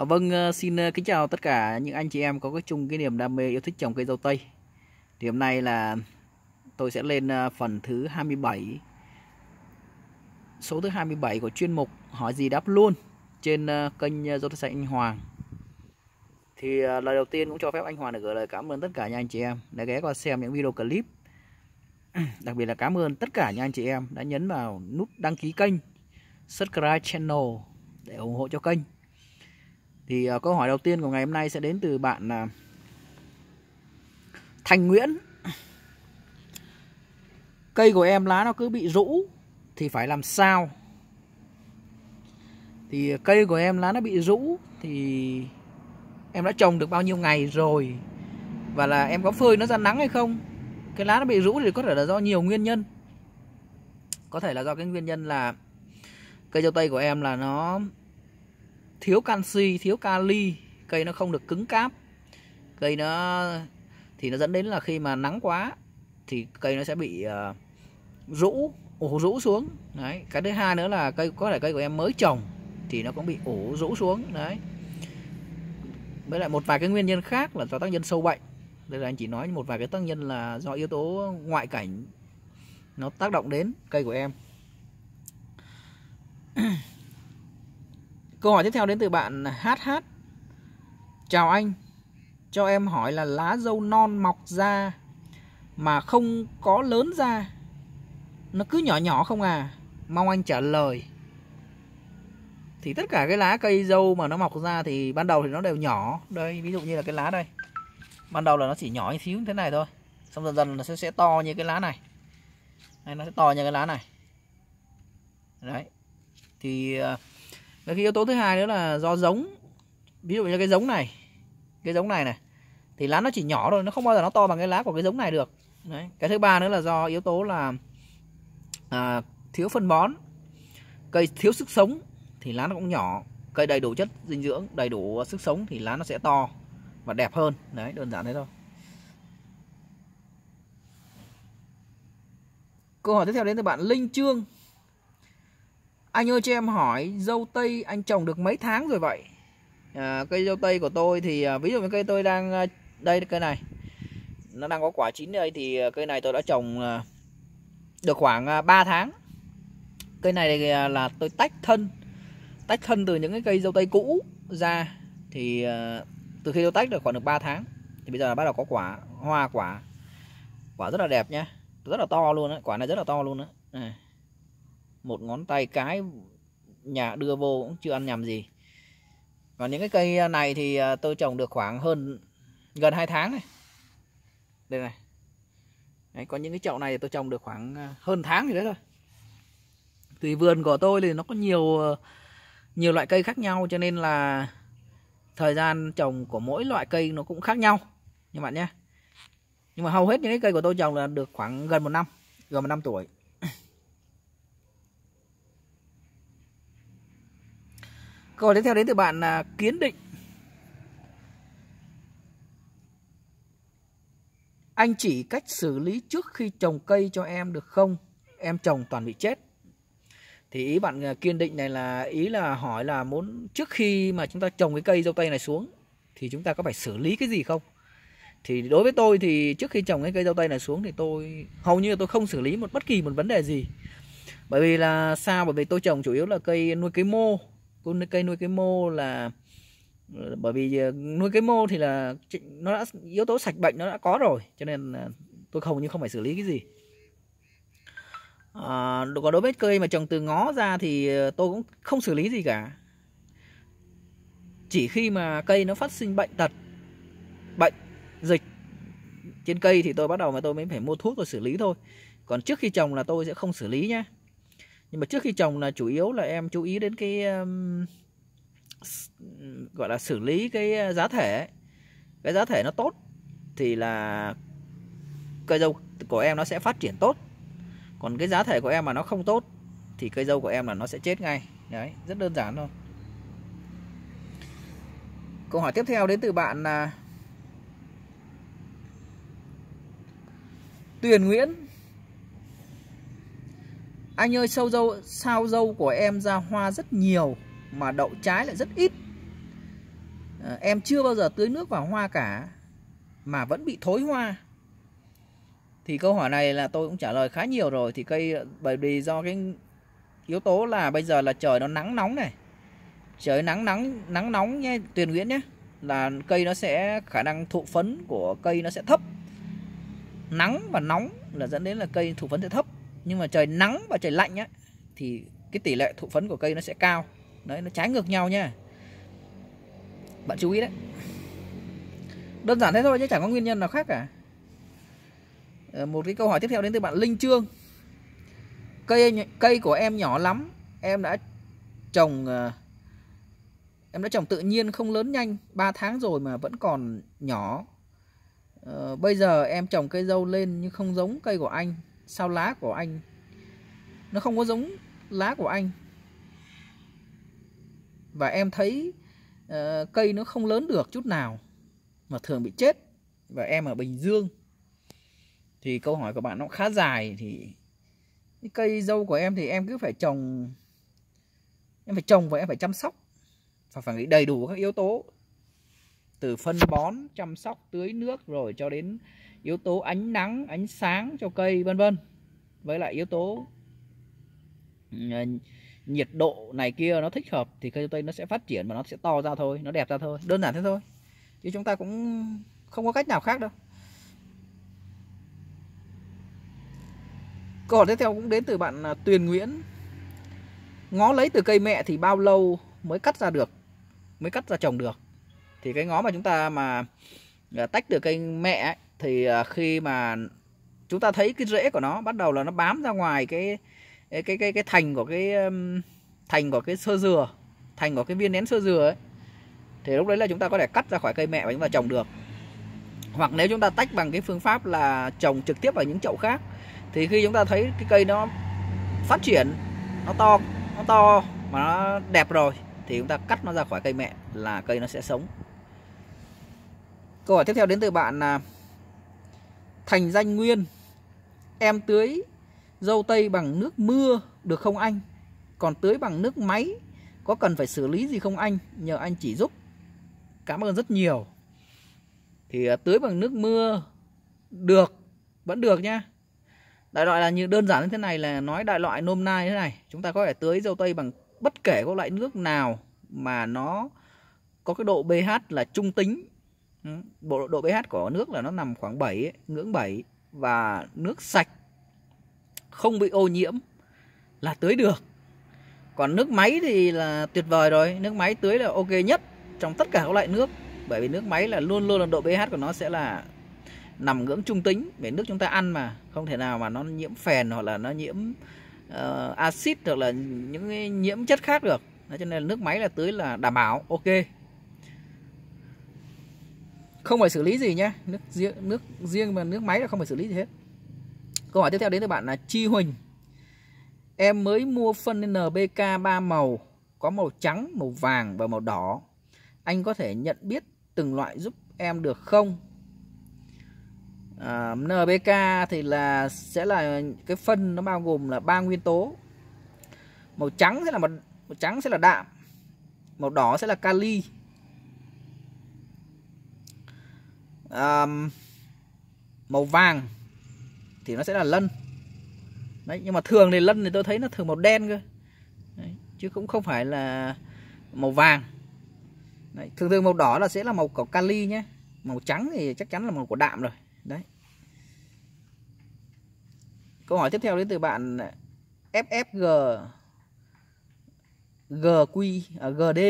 Ờ, vâng, ờ, xin ờ, kính chào tất cả những anh chị em có cái chung cái niềm đam mê yêu thích trồng cây dâu tây. Thì hôm nay là tôi sẽ lên phần thứ 27. Số thứ 27 của chuyên mục hỏi gì đáp luôn trên kênh dâu tây xanh anh Hoàng. Thì lời đầu tiên cũng cho phép anh Hoàng được gửi lời cảm ơn tất cả những anh chị em đã ghé qua xem những video clip. Đặc biệt là cảm ơn tất cả những anh chị em đã nhấn vào nút đăng ký kênh, subscribe channel để ủng hộ cho kênh. Thì uh, câu hỏi đầu tiên của ngày hôm nay sẽ đến từ bạn uh, Thành Nguyễn Cây của em lá nó cứ bị rũ Thì phải làm sao Thì cây của em lá nó bị rũ Thì em đã trồng được bao nhiêu ngày rồi Và là em có phơi nó ra nắng hay không Cái lá nó bị rũ thì có thể là do nhiều nguyên nhân Có thể là do cái nguyên nhân là Cây dâu tây của em là nó thiếu canxi thiếu kali cây nó không được cứng cáp cây nó thì nó dẫn đến là khi mà nắng quá thì cây nó sẽ bị uh, rũ ủ rũ xuống đấy cái thứ hai nữa là cây có thể cây của em mới trồng thì nó cũng bị ủ rũ xuống đấy với lại một vài cái nguyên nhân khác là do tác nhân sâu bệnh đây là anh chỉ nói một vài cái tác nhân là do yếu tố ngoại cảnh nó tác động đến cây của em Câu hỏi tiếp theo đến từ bạn HH. Chào anh. Cho em hỏi là lá dâu non mọc ra mà không có lớn ra. Nó cứ nhỏ nhỏ không à? Mong anh trả lời. Thì tất cả cái lá cây dâu mà nó mọc ra thì ban đầu thì nó đều nhỏ. Đây, ví dụ như là cái lá đây. Ban đầu là nó chỉ nhỏ như xíu như thế này thôi. Xong dần dần nó sẽ, sẽ to như cái lá này. Đây, nó sẽ to như cái lá này. Đấy. Thì ờ, và cái yếu tố thứ hai nữa là do giống ví dụ như cái giống này cái giống này này thì lá nó chỉ nhỏ thôi nó không bao giờ nó to bằng cái lá của cái giống này được Đấy. cái thứ ba nữa là do yếu tố là à, thiếu phân bón cây thiếu sức sống thì lá nó cũng nhỏ cây đầy đủ chất dinh dưỡng đầy đủ sức sống thì lá nó sẽ to và đẹp hơn đấy đơn giản thế thôi câu hỏi tiếp theo đến từ bạn linh trương anh ơi cho em hỏi dâu tây anh trồng được mấy tháng rồi vậy? À, cây dâu tây của tôi thì à, ví dụ như cây tôi đang à, đây cây này nó đang có quả chín đây thì à, cây này tôi đã trồng được khoảng 3 tháng. Cây này là tôi tách thân tách thân từ những cái cây dâu tây cũ ra thì từ khi tôi tách được khoảng được 3 tháng thì bây giờ là bắt đầu có quả hoa quả quả rất là đẹp nhá rất là to luôn đấy quả này rất là to luôn đấy một ngón tay cái nhà đưa vô cũng chưa ăn nhầm gì và những cái cây này thì à, tôi trồng được khoảng hơn gần 2 tháng này đây này đấy, có những cái chậu này tôi trồng được khoảng à, hơn tháng gì đấy thôi tùy vườn của tôi thì nó có nhiều à, nhiều loại cây khác nhau cho nên là thời gian trồng của mỗi loại cây nó cũng khác nhau các bạn nhé nhưng mà hầu hết những cái cây của tôi trồng là được khoảng gần một năm gần một năm tuổi Câu tiếp theo đến từ bạn là Kiến Định. Anh chỉ cách xử lý trước khi trồng cây cho em được không? Em trồng toàn bị chết. Thì ý bạn à, kiên định này là ý là hỏi là muốn trước khi mà chúng ta trồng cái cây dâu tây này xuống thì chúng ta có phải xử lý cái gì không? Thì đối với tôi thì trước khi trồng cái cây dâu tây này xuống thì tôi hầu như tôi không xử lý một bất kỳ một vấn đề gì. Bởi vì là sao? Bởi vì tôi trồng chủ yếu là cây nuôi cây mô nuôi cây nuôi cái mô là bởi vì ờ, nuôi cái mô thì là nó đã yếu tố sạch bệnh nó đã có rồi cho nên tôi không nhưng không phải xử lý cái gì à, còn đối với cây mà trồng từ ngó ra thì ờ, tôi cũng không xử lý gì cả chỉ khi mà cây nó phát sinh bệnh tật bệnh dịch trên cây thì tôi bắt đầu mà tôi mới phải mua thuốc rồi xử lý thôi còn trước khi trồng là tôi sẽ không xử lý nhé nhưng mà trước khi trồng là chủ yếu là em chú ý đến cái um, gọi là xử lý cái uh, giá thể cái giá thể nó tốt thì là cây dâu của em nó sẽ phát triển tốt còn cái giá thể của em mà nó không tốt thì cây dâu của em là nó sẽ chết ngay đấy rất đơn giản thôi câu hỏi tiếp theo đến từ bạn là Tuyền Nguyễn anh ơi sâu dâu sao dâu của em ra hoa rất nhiều mà đậu trái lại rất ít ờ, em chưa bao giờ tưới nước vào hoa cả mà vẫn bị thối hoa thì câu hỏi này là tôi cũng trả lời khá nhiều rồi thì cây bởi vì do cái yếu tố là bây giờ là trời nó nắng nóng này trời nắng nắng nắng nóng nhé tuyền nguyễn nhé là cây nó sẽ khả năng thụ phấn của cây nó sẽ thấp nắng và nóng là dẫn đến là cây thụ phấn sẽ thấp nhưng mà trời nắng và trời lạnh á thì cái tỷ lệ thụ phấn của cây nó sẽ cao đấy nó trái ngược nhau nha bạn chú ý đấy đơn giản thế thôi chứ chẳng có nguyên nhân nào khác cả ờ, một cái câu hỏi tiếp theo đến từ bạn Linh Trương cây cây của em nhỏ lắm em đã trồng ờ, em đã trồng tự nhiên không lớn nhanh 3 tháng rồi mà vẫn còn nhỏ ờ, bây giờ em trồng cây dâu lên nhưng không giống cây của anh sao lá của anh nó không có giống lá của anh và em thấy uh, cây nó không lớn được chút nào mà thường bị chết và em ở Bình Dương thì câu hỏi của bạn nó khá dài thì cây dâu của em thì em cứ phải trồng em phải trồng và em phải chăm sóc và phải nghĩ đầy đủ các yếu tố từ phân bón chăm sóc tưới nước rồi cho đến yếu tố ánh nắng ánh sáng cho cây vân vân với lại yếu tố ờ, nhiệt độ này kia nó thích hợp thì cây tây nó sẽ phát triển và nó sẽ to ra thôi nó đẹp ra thôi đơn giản thế thôi chứ chúng ta cũng không có cách nào khác đâu câu hỏi tiếp theo cũng đến từ bạn à, Tuyền Nguyễn ngó lấy từ cây mẹ thì bao lâu mới cắt ra được mới cắt ra trồng được thì cái ngó mà chúng ta mà à, tách từ cây mẹ ấy, thì à, khi mà chúng ta thấy cái rễ của nó bắt đầu là nó bám ra ngoài cái cái cái cái, thành của cái thành của cái sơ dừa thành của cái viên nén sơ dừa ấy thì lúc đấy là chúng ta có thể cắt ra khỏi cây mẹ và chúng ta trồng được hoặc nếu chúng ta tách bằng cái phương pháp là trồng trực tiếp vào những chậu khác thì khi chúng ta thấy cái cây nó phát triển nó to nó to mà nó đẹp rồi thì chúng ta cắt nó ra khỏi cây mẹ là cây nó sẽ sống câu hỏi tiếp theo đến từ bạn là Thành danh nguyên Em tưới dâu tây bằng nước mưa được không anh? Còn tưới bằng nước máy có cần phải xử lý gì không anh? Nhờ anh chỉ giúp. Cảm ơn rất nhiều. Thì à, tưới bằng nước mưa được, vẫn được nhá. Đại loại là như đơn giản như thế này là nói đại loại nôm na như thế này. Chúng ta có thể tưới dâu tây bằng bất kể các loại nước nào mà nó có cái độ pH là trung tính Ừ, bộ độ pH của nước là nó nằm khoảng 7 ngưỡng 7 và nước sạch không bị ô nhiễm là tưới được còn nước máy thì là tuyệt vời rồi nước máy tưới là ok nhất trong tất cả các loại nước bởi vì nước máy là luôn luôn là độ pH của nó sẽ là nằm ngưỡng trung tính để nước chúng ta ăn mà không thể nào mà nó nhiễm phèn hoặc là nó nhiễm uh, axit hoặc là những nhiễm chất khác được cho nên là nước máy là tưới là đảm bảo ok không phải xử lý gì nhé nước riêng nước riêng mà nước máy là không phải xử lý gì hết câu hỏi tiếp theo đến từ bạn là Chi Huỳnh em mới mua phân NPK 3 màu có màu trắng màu vàng và màu đỏ anh có thể nhận biết từng loại giúp em được không à, NPK thì là sẽ là cái phân nó bao gồm là ba nguyên tố màu trắng sẽ là màu, màu trắng sẽ là đạm màu đỏ sẽ là kali um, màu vàng thì nó sẽ là lân đấy nhưng mà thường thì lân thì tôi thấy nó thường màu đen cơ đấy, chứ cũng không phải là màu vàng đấy, thường thường màu đỏ là sẽ là màu của kali nhé màu trắng thì chắc chắn là màu của đạm rồi đấy câu hỏi tiếp theo đến từ bạn ờ, ffg gq à, gd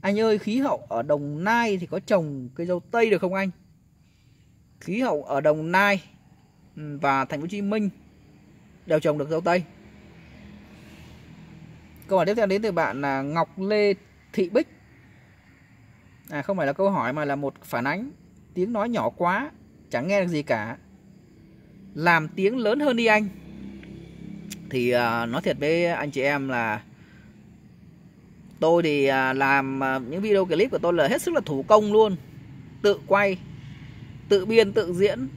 anh ơi khí hậu ở Đồng Nai thì có trồng cây dâu tây được không anh? Khí hậu ở Đồng Nai ừ, và thành phố Hồ Chí Minh đều trồng được dâu tây. Câu hỏi tiếp theo đến từ bạn là Ngọc Lê Thị Bích. À không phải là câu hỏi mà là một phản ánh, tiếng nói nhỏ quá, chẳng nghe được gì cả. Làm tiếng lớn hơn đi anh. Thì uh, nói thiệt với anh chị em là tôi thì à, làm à, những video clip của tôi là hết sức là thủ công luôn tự quay tự biên tự diễn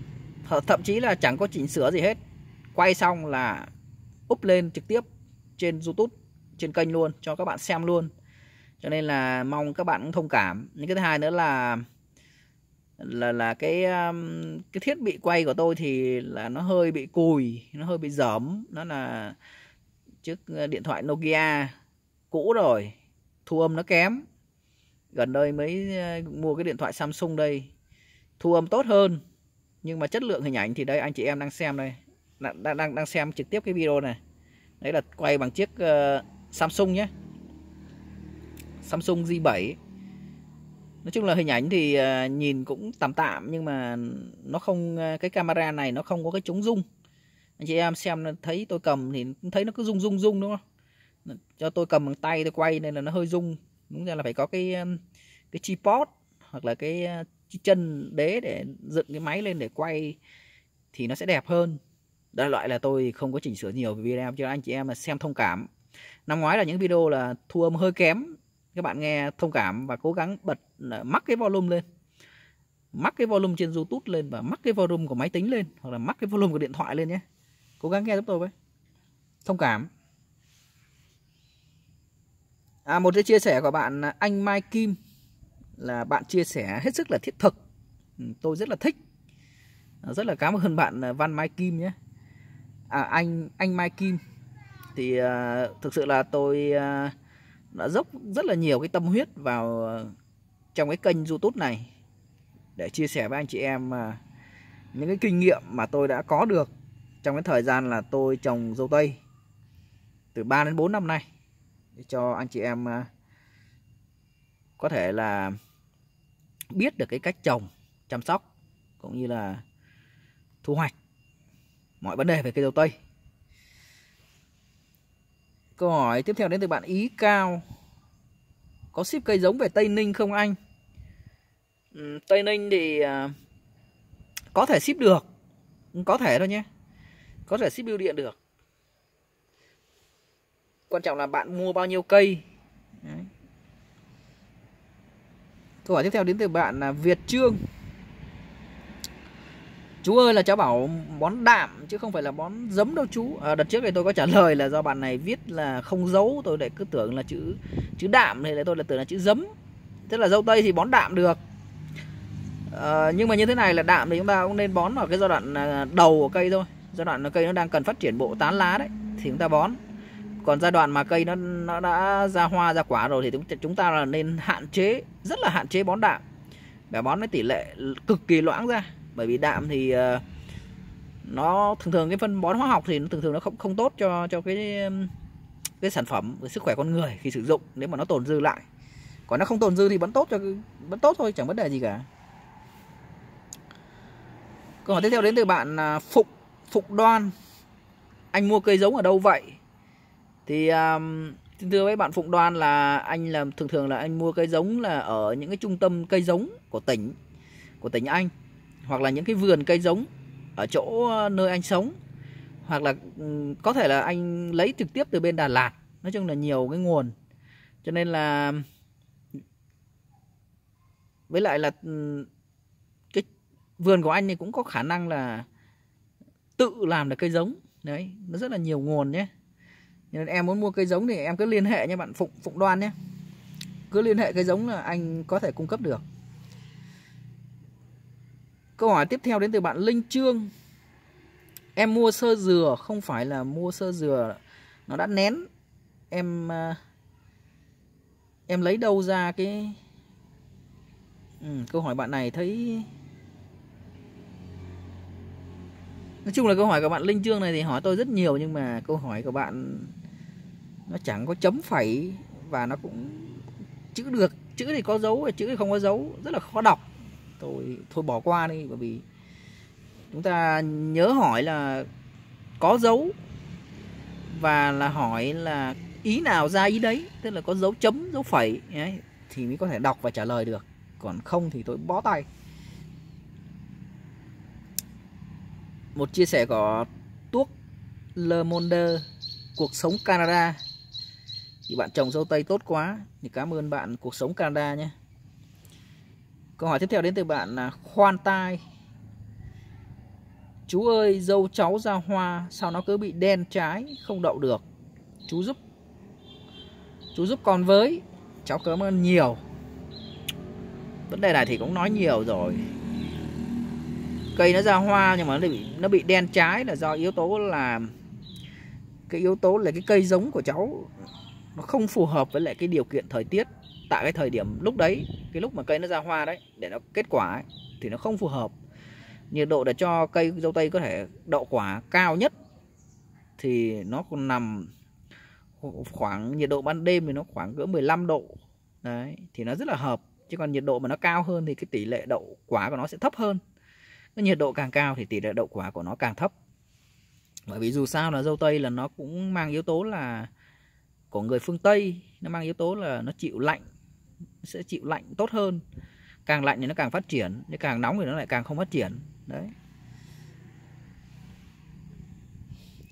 thậm chí là chẳng có chỉnh sửa gì hết quay xong là up lên trực tiếp trên youtube trên kênh luôn cho các bạn xem luôn cho nên là mong các bạn thông cảm những cái thứ hai nữa là là là cái um, cái thiết bị quay của tôi thì là nó hơi bị cùi nó hơi bị dởm nó là chiếc ờ, điện thoại Nokia cũ rồi thu âm nó kém gần đây mới ờ, mua cái điện thoại Samsung đây thu âm tốt hơn nhưng mà chất lượng hình ảnh thì đây anh chị em đang xem đây đang đang đang xem trực tiếp cái video này đấy là quay bằng chiếc uh, Samsung nhé Samsung z 7 nói chung là hình ảnh thì uh, nhìn cũng tạm tạm nhưng mà nó không uh, cái camera này nó không có cái chống rung anh chị em xem thấy tôi cầm thì thấy nó cứ rung rung rung đúng không cho tôi cầm bằng tay tôi quay nên là nó hơi rung đúng ra là phải có cái um, cái tripod hoặc là cái, uh, cái chân đế để dựng cái máy lên để quay thì nó sẽ đẹp hơn đó loại là tôi không có chỉnh sửa nhiều về video cho anh chị em mà xem thông cảm năm ngoái là những video là thu âm hơi kém các bạn nghe thông cảm và cố gắng bật mắc cái volume lên mắc cái volume trên youtube lên và mắc cái volume của máy tính lên hoặc là mắc cái volume của điện thoại lên nhé cố gắng nghe giúp tôi với thông cảm à, một cái chia sẻ của bạn à, anh Mai Kim là bạn chia sẻ hết sức là thiết thực ừ, tôi rất là thích à, rất là cảm ơn bạn à, Văn Mai Kim nhé à, anh anh Mai Kim thì à, thực sự là tôi à, đã dốc rất là nhiều cái tâm huyết vào trong cái kênh YouTube này để chia sẻ với anh chị em à, những cái kinh nghiệm mà tôi đã có được trong cái thời gian là tôi trồng dâu tây từ 3 đến 4 năm nay để cho anh chị em à, có thể là biết được cái cách trồng, chăm sóc cũng như là thu hoạch mọi vấn đề về cây dâu tây. Câu hỏi tiếp theo đến từ bạn Ý Cao. Có ship cây giống về Tây Ninh không anh? Ừ, tây Ninh thì à, có thể ship được, có thể thôi nhé. Có thể ship bưu điện được quan trọng là bạn mua bao nhiêu cây Đấy. câu hỏi tiếp theo đến từ bạn là Việt Trương chú ơi là cháu bảo bón đạm chứ không phải là bón giấm đâu chú à, đợt trước thì tôi có trả lời là do bạn này viết là không giấu tôi lại cứ tưởng là chữ chữ đạm thì lại tôi là tưởng là chữ giấm tức là dâu tây thì bón đạm được à, nhưng mà như thế này là đạm thì chúng ta cũng nên bón vào cái giai đoạn à, đầu của cây thôi giai đoạn cây nó đang cần phát triển bộ tán lá đấy thì chúng ta bón còn giai đoạn mà cây nó nó đã ra hoa ra quả rồi thì chúng chúng ta là nên hạn chế rất là hạn chế bón đạm để bón với tỷ lệ cực kỳ loãng ra bởi vì đạm thì ờ, nó thường thường cái phân bón hóa học thì nó thường thường nó không không tốt cho cho cái cái sản phẩm cái sức khỏe con người khi sử dụng nếu mà nó tồn dư lại còn nó không tồn dư thì vẫn tốt cho vẫn tốt thôi chẳng vấn đề gì cả câu hỏi tiếp theo đến từ bạn à, phụng phụng đoan anh mua cây giống ở đâu vậy thì um, xin thưa với bạn Phụng Đoan là anh là thường thường là anh mua cây giống là ở những cái trung tâm cây giống của tỉnh của tỉnh anh hoặc là những cái vườn cây giống ở chỗ ờ, nơi anh sống hoặc là ừ, có thể là anh lấy trực tiếp từ bên Đà Lạt nói chung là nhiều cái nguồn cho nên là với lại là ừ, cái vườn của anh thì cũng có khả năng là tự làm được cây giống đấy nó rất là nhiều nguồn nhé nên em muốn mua cây giống thì em cứ liên hệ nha bạn Phụng Phụng Đoan nhé cứ liên hệ cây giống là anh có thể cung cấp được câu hỏi tiếp theo đến từ bạn Linh Trương em mua sơ dừa không phải là mua sơ dừa nó đã nén em à, em lấy đâu ra cái ừ, câu hỏi bạn này thấy nói chung là câu hỏi của bạn Linh Trương này thì hỏi tôi rất nhiều nhưng mà câu hỏi của bạn nó chẳng có chấm phẩy và nó cũng chữ được chữ thì có dấu chữ thì không có dấu rất là khó đọc tôi thôi bỏ qua đi bởi vì chúng ta nhớ hỏi là có dấu và là hỏi là ý nào ra ý đấy tức là có dấu chấm dấu phẩy ấy, thì mới có thể đọc và trả lời được còn không thì tôi bó tay một chia sẻ của tuốc Le Monde cuộc sống Canada thì bạn trồng dâu tây tốt quá thì cảm ơn bạn cuộc sống Canada nhé câu hỏi tiếp theo đến từ bạn là khoan tai chú ơi dâu cháu ra hoa sao nó cứ bị đen trái không đậu được chú giúp chú giúp con với cháu cảm ơn nhiều vấn đề này thì cũng nói nhiều rồi cây nó ra hoa nhưng mà nó bị nó bị đen trái là do yếu tố là cái yếu tố là cái cây giống của cháu nó không phù hợp với lại cái điều kiện thời tiết tại cái thời điểm lúc đấy cái lúc mà cây nó ra hoa đấy để nó kết quả ấy, thì nó không phù hợp nhiệt độ để cho cây dâu tây có thể đậu quả cao nhất thì nó còn nằm khoảng nhiệt độ ban đêm thì nó khoảng cỡ 15 độ đấy thì nó rất là hợp chứ còn nhiệt độ mà nó cao hơn thì cái tỷ lệ đậu quả của nó sẽ thấp hơn cái nhiệt độ càng cao thì tỷ lệ đậu quả của nó càng thấp bởi vì dù sao là dâu tây là nó cũng mang yếu tố là của người phương Tây nó mang yếu tố là nó chịu lạnh sẽ chịu lạnh tốt hơn càng lạnh thì nó càng phát triển nhưng càng nóng thì nó lại càng không phát triển đấy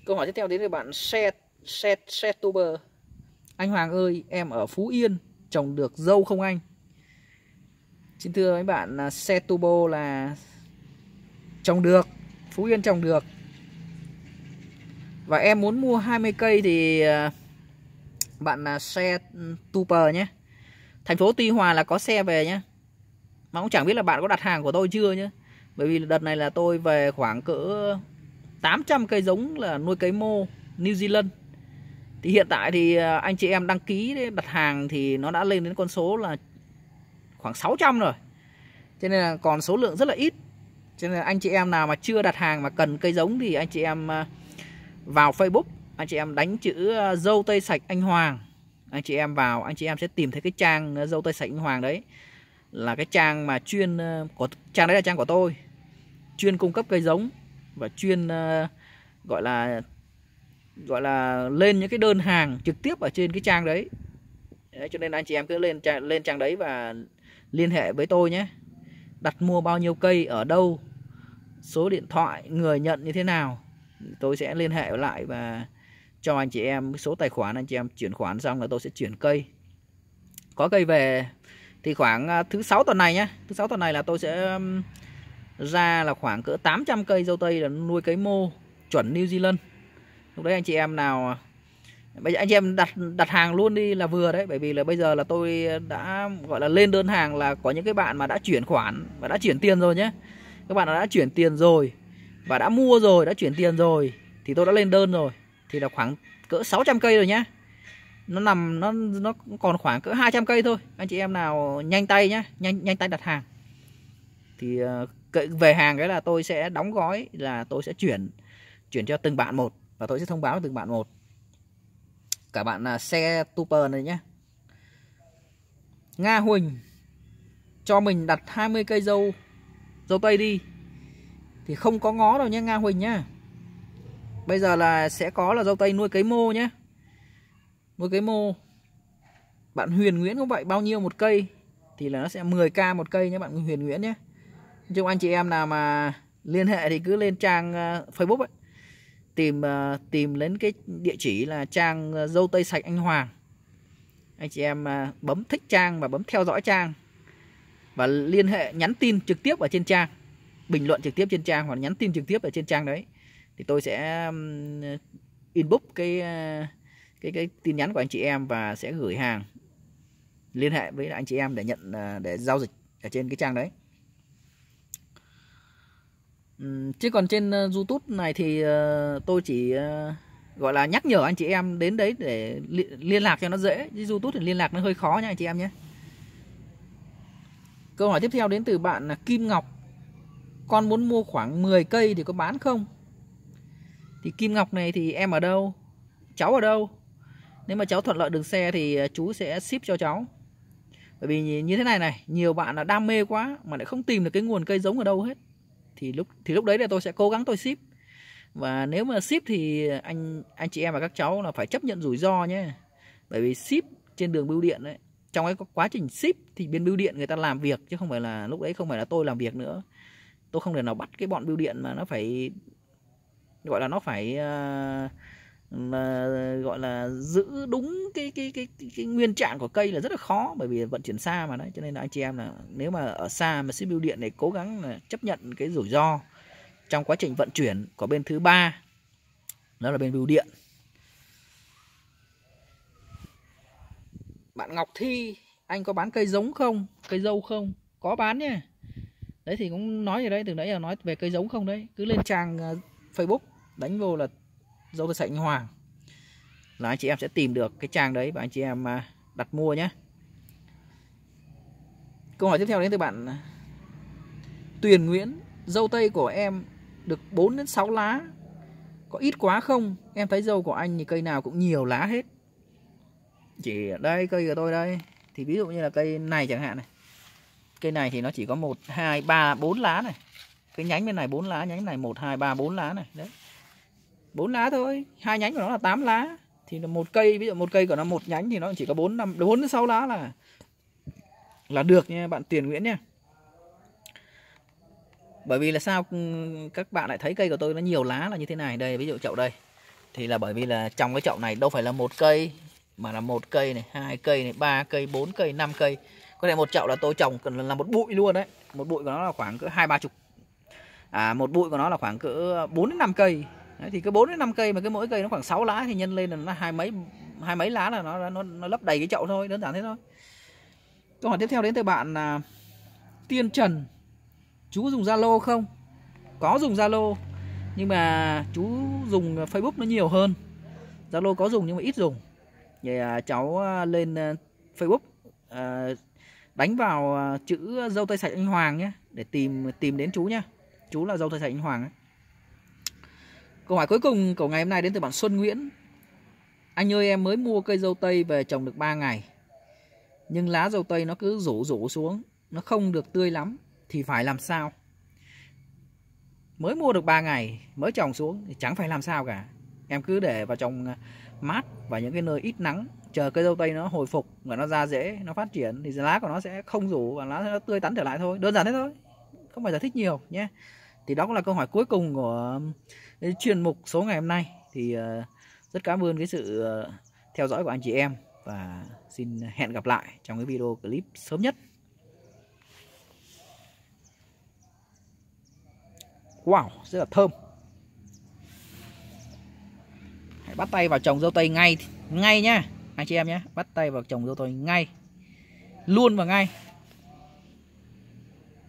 câu hỏi tiếp theo đến từ bạn xe xe xe tuber anh Hoàng ơi em ở Phú Yên trồng được dâu không anh xin thưa mấy bạn xe à, setubo là trồng được Phú Yên trồng được và em muốn mua 20 cây thì à, bạn là xe Tuper nhé thành phố Tuy Hòa là có xe về nhé mà cũng chẳng biết là bạn có đặt hàng của tôi chưa nhé bởi vì đợt này là tôi về khoảng cỡ 800 cây giống là nuôi cấy mô New Zealand thì hiện tại thì à, anh chị em đăng ký đặt hàng thì nó đã lên đến con số là khoảng 600 rồi cho nên là còn số lượng rất là ít cho nên là anh chị em nào mà chưa đặt hàng mà cần cây giống thì anh chị em à, vào Facebook anh chị em đánh chữ ờ, dâu tây sạch anh Hoàng anh chị em vào anh chị em sẽ tìm thấy cái trang ờ, dâu tây sạch anh Hoàng đấy là cái trang mà chuyên ờ, của trang đấy là trang của tôi chuyên cung cấp cây giống và chuyên gọi là gọi là lên những cái đơn hàng trực tiếp ở trên cái trang đấy, đấy cho nên anh chị em cứ lên trang lên trang đấy và liên hệ với tôi nhé đặt mua bao nhiêu cây ở đâu số điện thoại người nhận như thế nào tôi sẽ liên hệ lại và cho anh chị em số tài khoản anh chị em chuyển khoản xong là tôi sẽ chuyển cây có cây về thì khoảng à, thứ sáu tuần này nhé thứ sáu tuần này là tôi sẽ ra là khoảng cỡ 800 cây dâu tây là nuôi cấy mô chuẩn New Zealand lúc đấy anh chị em nào à, bây giờ anh chị em đặt đặt hàng luôn đi là vừa đấy bởi vì là bây giờ là tôi đã gọi là lên đơn hàng là có những cái bạn mà đã chuyển khoản và đã chuyển tiền rồi nhé các bạn đã chuyển tiền rồi và đã mua rồi đã chuyển tiền rồi thì tôi đã lên đơn rồi thì là khoảng cỡ 600 cây rồi nhá nó nằm nó nó còn khoảng cỡ 200 cây thôi anh chị em nào nhanh tay nhá nhanh nhanh tay đặt hàng thì ờ, về hàng cái là tôi sẽ đóng gói là tôi sẽ chuyển chuyển cho từng bạn một và tôi sẽ thông báo từng bạn một cả bạn là xe Super này nhé Nga Huỳnh cho mình đặt 20 cây dâu dâu tây đi thì không có ngó đâu nhé Nga Huỳnh nhá bây giờ là sẽ có là dâu tây nuôi cấy mô nhé nuôi cấy mô bạn Huyền Nguyễn cũng vậy bao nhiêu một cây thì là nó sẽ 10k một cây nhé bạn Huyền Nguyễn nhé chung anh chị em nào mà liên hệ thì cứ lên trang ờ, Facebook ấy tìm ờ, tìm đến cái địa chỉ là trang uh, dâu tây sạch anh Hoàng anh chị em bấm thích trang và bấm theo dõi trang và liên hệ nhắn tin trực tiếp ở trên trang bình luận trực tiếp trên trang hoặc nhắn tin trực tiếp ở trên trang đấy thì tôi sẽ inbox cái ờ, cái cái tin nhắn của anh chị em và sẽ gửi hàng liên hệ với anh chị em để nhận ờ, để giao dịch ở trên cái trang đấy chứ còn trên ờ, YouTube này thì tôi chỉ gọi là nhắc nhở anh chị em đến đấy để liên lạc cho nó dễ chứ YouTube thì liên lạc nó hơi khó nha anh chị em nhé câu hỏi tiếp theo đến từ bạn là Kim Ngọc con muốn mua khoảng 10 cây thì có bán không thì kim ngọc này thì em ở đâu cháu ở đâu nếu mà cháu thuận lợi đường xe thì à, chú sẽ ship cho cháu bởi vì như thế này này nhiều bạn là đam mê quá mà lại không tìm được cái nguồn cây giống ở đâu hết thì lúc thì lúc đấy là tôi sẽ cố gắng tôi ship và nếu mà ship thì anh anh chị em và các cháu là phải chấp nhận rủi ro nhé bởi vì ship trên đường bưu điện đấy trong cái quá trình ship thì bên bưu điện người ta làm việc chứ không phải là lúc đấy không phải là tôi làm việc nữa tôi không thể nào bắt cái bọn bưu điện mà nó phải gọi là nó phải uh, gọi là giữ đúng cái, cái cái cái cái nguyên trạng của cây là rất là khó bởi vì vận chuyển xa mà đấy cho nên là anh chị em là nếu mà ở xa mà ship bưu điện này cố gắng là chấp nhận cái rủi ro trong quá trình vận chuyển của bên thứ ba đó là bên bưu điện bạn Ngọc Thi anh có bán cây giống không cây dâu không có bán nha đấy thì cũng nói về đây từ nãy giờ nói về cây giống không đấy cứ lên trang ờ, Facebook đánh vô là dâu tơ sậy hoàng là anh chị em sẽ tìm được cái trang đấy và anh chị em à, đặt mua nhé câu hỏi tiếp theo đến từ bạn à, Tuyền Nguyễn dâu tây của em được 4 đến 6 lá có ít quá không em thấy dâu của anh thì cây nào cũng nhiều lá hết chỉ đây cây của tôi đây thì ví dụ như là cây này chẳng hạn này cây này thì nó chỉ có 1 2 3 4 lá này cái nhánh bên này 4 lá nhánh này 1 2 3 4 lá này đấy bốn lá thôi hai nhánh của nó là 8 lá thì là một cây ví dụ một cây của nó một nhánh thì nó chỉ có bốn năm bốn đến sáu lá là là được nha bạn Tiền Nguyễn nha bởi vì là sao các bạn lại thấy cây của tôi nó nhiều lá là như thế này đây ví dụ chậu đây thì là bởi vì là trong cái chậu này đâu phải là một cây mà là một cây này hai cây này ba cây bốn cây năm cây có thể một chậu là tôi trồng cần là một bụi luôn đấy một bụi của nó là khoảng cỡ hai ba chục à một bụi của nó là khoảng cỡ bốn đến năm cây Đấy, thì cứ 4 đến 5 cây mà cái mỗi cây nó khoảng 6 lá thì nhân lên là nó hai mấy hai mấy lá là nó nó, nó lấp đầy cái chậu thôi đơn giản thế thôi câu hỏi tiếp theo đến từ bạn là tiên trần chú dùng zalo không có dùng zalo nhưng mà chú dùng facebook nó nhiều hơn zalo có dùng nhưng mà ít dùng vậy à, cháu à, lên à, facebook à, đánh vào à, chữ dâu tây sạch anh hoàng nhé để tìm tìm đến chú nhé chú là dâu tây sạch anh hoàng ấy. Câu hỏi cuối cùng của ngày hôm nay đến từ bạn Xuân Nguyễn. Anh ơi em mới mua cây dâu tây về trồng được 3 ngày. Nhưng lá dâu tây nó cứ rủ rủ xuống, nó không được tươi lắm thì phải làm sao? Mới mua được 3 ngày, mới trồng xuống thì chẳng phải làm sao cả. Em cứ để vào trong à, mát và những cái nơi ít nắng, chờ cây dâu tây nó hồi phục và nó ra rễ, nó phát triển thì lá của nó sẽ không rủ và lá nó tươi tắn trở lại thôi. Đơn giản thế thôi. Không phải giải thích nhiều nhé thì đó cũng là câu hỏi cuối cùng của um, chuyên mục số ngày hôm nay thì ờ, rất cảm ơn cái sự ờ, theo dõi của anh chị em và xin hẹn gặp lại trong cái video clip sớm nhất Wow, rất là thơm Hãy bắt tay vào trồng dâu tây ngay Ngay nhá, anh chị em nhé Bắt tay vào trồng dâu tây ngay Luôn và ngay